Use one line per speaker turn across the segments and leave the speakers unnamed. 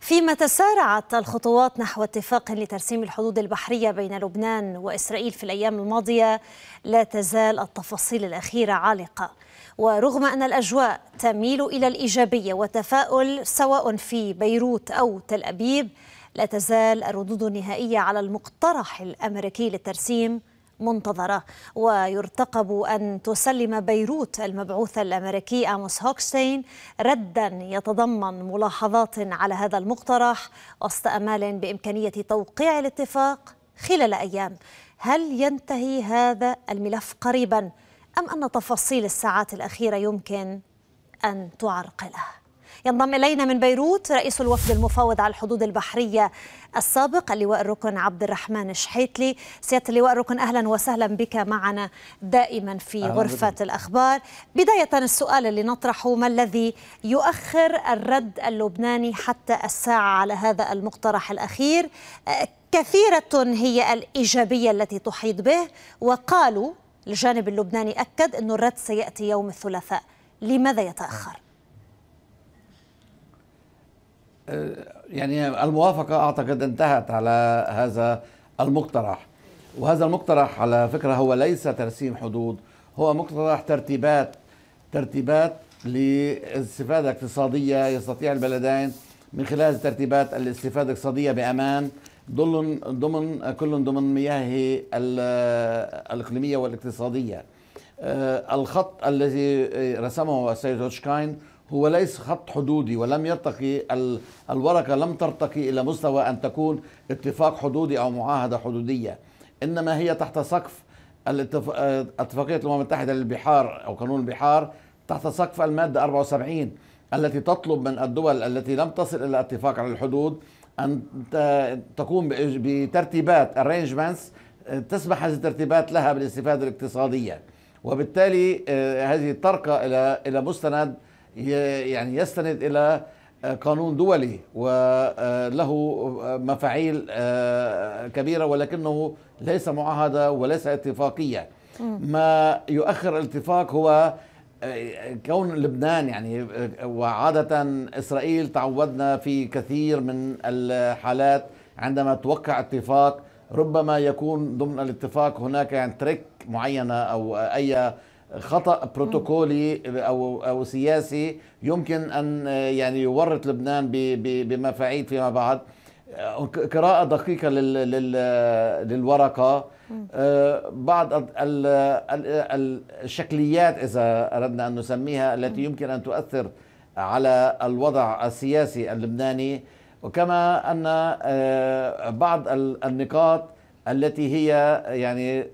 فيما تسارعت الخطوات نحو اتفاق لترسيم الحدود البحرية بين لبنان وإسرائيل في الأيام الماضية لا تزال التفاصيل الأخيرة عالقة ورغم أن الأجواء تميل إلى الإيجابية والتفاؤل سواء في بيروت أو تل أبيب لا تزال الردود النهائية على المقترح الأمريكي للترسيم منتظرة ويرتقب أن تسلم بيروت المبعوث الأمريكي أموس هوكستين ردا يتضمن ملاحظات على هذا المقترح وسط أمال بإمكانية توقيع الاتفاق خلال أيام هل ينتهي هذا الملف قريبا أم أن تفاصيل الساعات الأخيرة يمكن أن تعرقله؟ ينضم إلينا من بيروت رئيس الوفد المفاوض على الحدود البحرية السابق اللواء الركن عبد الرحمن الشحيتلي سيادة اللواء الركن أهلا وسهلا بك معنا دائما في غرفة بدا. الأخبار بداية السؤال اللي نطرحه ما الذي يؤخر الرد اللبناني حتى الساعة على هذا المقترح الأخير كثيرة هي الإيجابية التي تحيط به وقالوا الجانب اللبناني أكد أن الرد سيأتي يوم الثلاثاء لماذا يتأخر؟
آه، يعني الموافقة أعتقد انتهت على هذا المقترح وهذا المقترح على فكرة هو ليس ترسيم حدود هو مقترح ترتيبات ترتيبات لاستفادة اقتصادية يستطيع البلدين من خلال ترتيبات الاستفادة الاقتصادية بأمان ضمن ضمن كل ضمن مياهه الإقليمية والاقتصادية آه، الخط الذي رسمه السيد هوتشكاين هو ليس خط حدودي ولم يرتقي الورقة لم ترتقي إلى مستوى أن تكون اتفاق حدودي أو معاهدة حدودية إنما هي تحت سقف اتفاقية الأمم المتحدة للبحار أو قانون البحار تحت سقف المادة 74 التي تطلب من الدول التي لم تصل إلى اتفاق على الحدود أن تقوم بترتيبات arrangements آه، تسمح هذه الترتيبات لها بالاستفادة الاقتصادية وبالتالي آه، هذه ترقى إلى إلى مستند يعني يستند إلى آه، قانون دولي وله آه، آه، مفاعيل كبيرة ولكنه ليس معاهدة وليس اتفاقية ما يؤخر الاتفاق هو كون لبنان يعني وعادة إسرائيل تعودنا في كثير من الحالات عندما توقع اتفاق ربما يكون ضمن الاتفاق هناك يعني تريك معينة أو أي خطا بروتوكولي او او سياسي يمكن ان يعني يورط لبنان بمفاعيل فيما بعد قراءة دقيقة للورقة آه، بعض الشكليات إذا أردنا أن نسميها التي يمكن أن تؤثر على الوضع السياسي اللبناني وكما أن آه، بعض النقاط التي هي يعني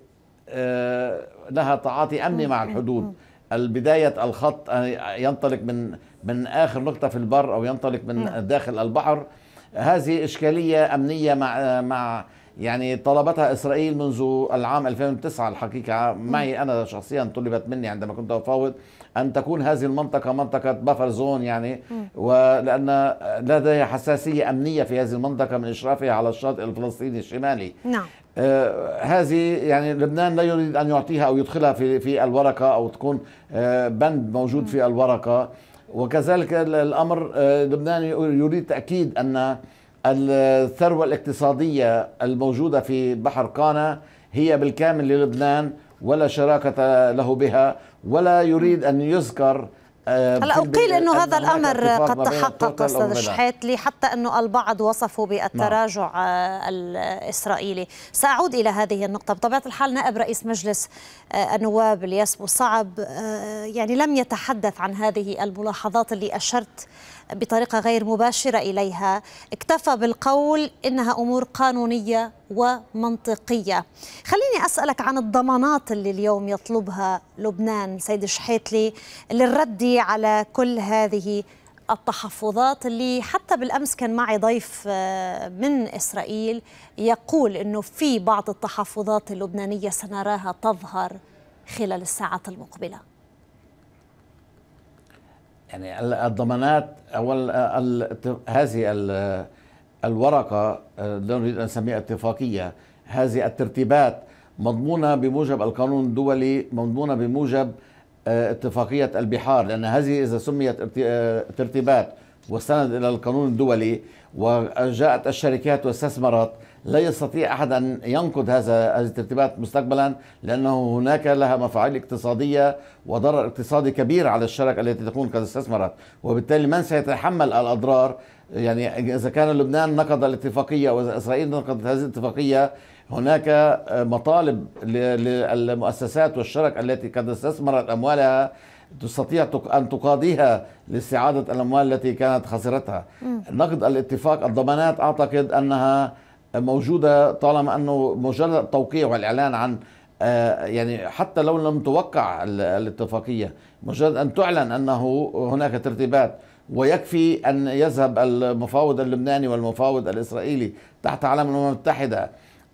آه، لها تعاطي امني مع الحدود البداية الخط ينطلق من من آخر نقطة في البر أو ينطلق من نعم. داخل البحر هذه إشكالية أمنية مع مع يعني طلبتها إسرائيل منذ العام 2009 الحقيقة معي أنا شخصيا طلبت مني عندما كنت أفاوض أن تكون هذه المنطقة منطقة بفر زون يعني ولأن لديها حساسية أمنية في هذه المنطقة من إشرافها على الشاطئ الفلسطيني الشمالي نعم آه هذه يعني لبنان لا يريد أن يعطيها أو يدخلها في, في الورقة أو تكون آه بند موجود في الورقة وكذلك الأمر آه لبنان يريد تأكيد أن الثروة الاقتصادية الموجودة في بحر قانا هي بالكامل للبنان ولا شراكة له بها ولا يريد أن يذكر آه، هلا قيل أنه هذا الأمر قد تحقق أستاذ الشحاتلي
حتى أنه البعض وصفوا بالتراجع نعم. الإسرائيلي سأعود إلى هذه النقطة بطبيعة الحال نائب رئيس مجلس آه، النواب الياس صعب يعني لم يتحدث عن هذه الملاحظات اللي أشرت بطريقة غير مباشرة إليها اكتفى بالقول إنها أمور قانونية ومنطقية خليني أسألك عن الضمانات اللي اليوم يطلبها لبنان سيد شحيتلي للرد على كل هذه التحفظات اللي حتى بالامس كان معي ضيف آه، من اسرائيل يقول انه في بعض التحفظات اللبنانيه سنراها تظهر خلال الساعات المقبله
يعني الضمانات او هذه الورقة آه، لا نريد أن نسميها اتفاقية هذه الترتيبات مضمونة بموجب القانون الدولي مضمونة بموجب آه، اتفاقية البحار لأن هذه إذا سميت آه، ترتيبات واستند إلى القانون الدولي وجاءت الشركات واستثمرت لا يستطيع أحد أن ينقد هذا هذه الترتيبات مستقبلا لأنه هناك لها مفاعيل اقتصادية وضرر اقتصادي كبير على الشركة التي تكون قد استثمرت وبالتالي من سيتحمل الأضرار يعني إذا كان لبنان نقض الاتفاقية وإذا إسرائيل نقضت هذه الاتفاقية هناك مطالب للمؤسسات والشرك التي قد استثمرت أموالها تستطيع أن تقاضيها لاستعادة الأموال التي كانت خسرتها نقد الاتفاق الضمانات أعتقد أنها موجوده طالما انه مجرد توقيع والاعلان عن آه، يعني حتى لو لم توقع الاتفاقيه مجرد ان تعلن انه هناك ترتيبات ويكفي ان يذهب المفاوض اللبناني والمفاوض الاسرائيلي تحت علم الامم المتحده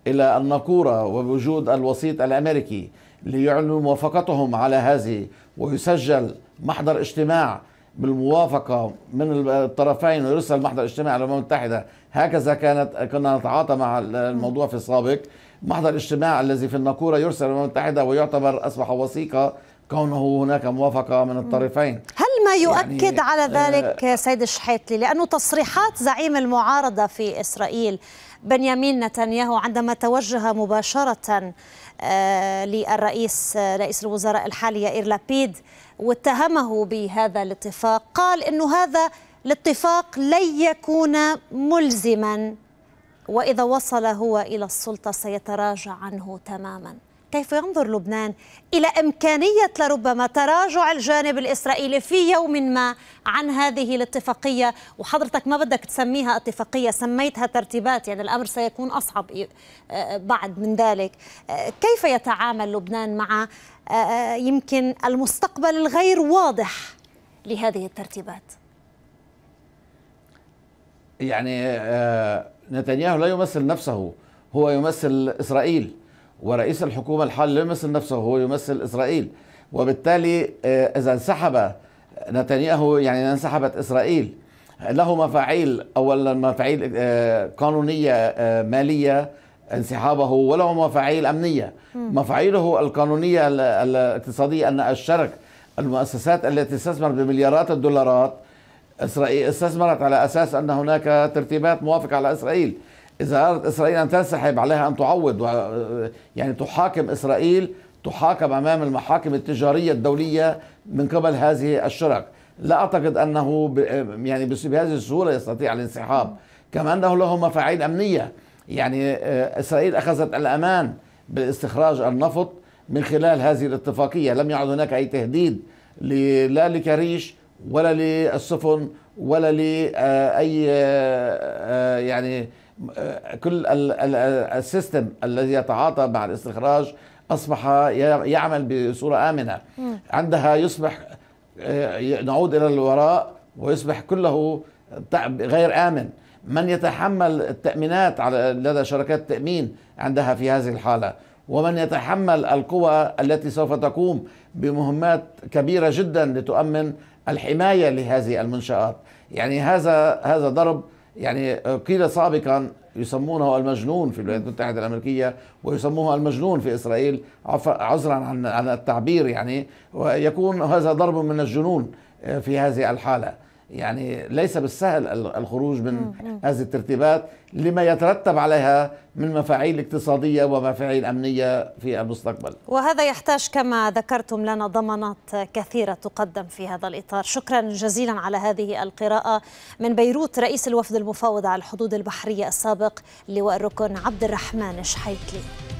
الى الناقوره وبوجود الوسيط الامريكي ليعلنوا موافقتهم على هذه ويسجل محضر اجتماع بالموافقه من الطرفين ويرسل محضر اجتماع للامم الامم المتحده هكذا كانت كنا نتعاطى مع الموضوع في السابق محضر الاجتماع الذي في الناقوره يرسل الامم المتحده ويعتبر اصبح وثيقه كونه هناك موافقه من الطرفين هل ما يعني، يؤكد يعني على آه، ذلك
سيد الشحيتلي لانه تصريحات زعيم المعارضه في اسرائيل بنيامين نتنياهو عندما توجه مباشره آه، للرئيس آه، رئيس الوزراء الحالي يائر لابيد واتهمه بهذا الاتفاق قال انه هذا الاتفاق لن يكون ملزما واذا وصل هو الى السلطه سيتراجع عنه تماما كيف ينظر لبنان إلى إمكانية لربما تراجع الجانب الإسرائيلي في يوم ما عن هذه الاتفاقية وحضرتك ما بدك تسميها اتفاقية سميتها ترتيبات يعني الأمر سيكون أصعب آه، بعد من ذلك آه، كيف يتعامل لبنان مع آه، يمكن المستقبل الغير واضح لهذه الترتيبات
يعني نتنياهو لا يمثل نفسه هو يمثل إسرائيل ورئيس الحكومة الحالي لا يمثل نفسه هو يمثل إسرائيل وبالتالي آه، إذا انسحب نتنياهو يعني انسحبت إسرائيل له مفاعيل أولا مفاعيل آه، قانونية آه، مالية انسحابه وله مفاعيل أمنية مفاعيله القانونية الاقتصادية أن الشرك المؤسسات التي تستثمر بمليارات الدولارات إسرائيل استثمرت على أساس أن هناك ترتيبات موافقة على إسرائيل إذا أردت إسرائيل أن تنسحب عليها أن تعوض يعني تحاكم إسرائيل تحاكم أمام المحاكم التجارية الدولية من قبل هذه الشرك لا أعتقد أنه يعني بهذه السهولة يستطيع الانسحاب كما أنه له مفاعيل أمنية يعني آه، إسرائيل أخذت الأمان باستخراج النفط من خلال هذه الاتفاقية لم يعد هناك أي تهديد لا لكريش ولا للسفن ولا لأي آه، آه، يعني كل السيستم الذي يتعاطى مع الاستخراج اصبح يعمل بصوره امنه عندها يصبح آه، نعود الى الوراء ويصبح كله غير امن من يتحمل التامينات على لدى شركات التامين عندها في هذه الحاله ومن يتحمل القوى التي سوف تقوم بمهمات كبيره جدا لتؤمن الحمايه لهذه المنشات يعني هذا هذا ضرب يعني آه، قيل سابقا يسمونه المجنون في الولايات المتحدة الأمريكية ويسموه المجنون في إسرائيل عذرا عن عن التعبير يعني ويكون هذا ضرب من الجنون آه، في هذه الحالة يعني ليس بالسهل الخروج من هذه الترتيبات لما يترتب عليها من مفاعيل اقتصادية ومفاعيل أمنية في المستقبل
وهذا يحتاج كما ذكرتم لنا ضمانات كثيرة تقدم في هذا الإطار شكرا جزيلا على هذه القراءة من بيروت رئيس الوفد المفاوض على الحدود البحرية السابق لواء الركن عبد الرحمن شحيتلي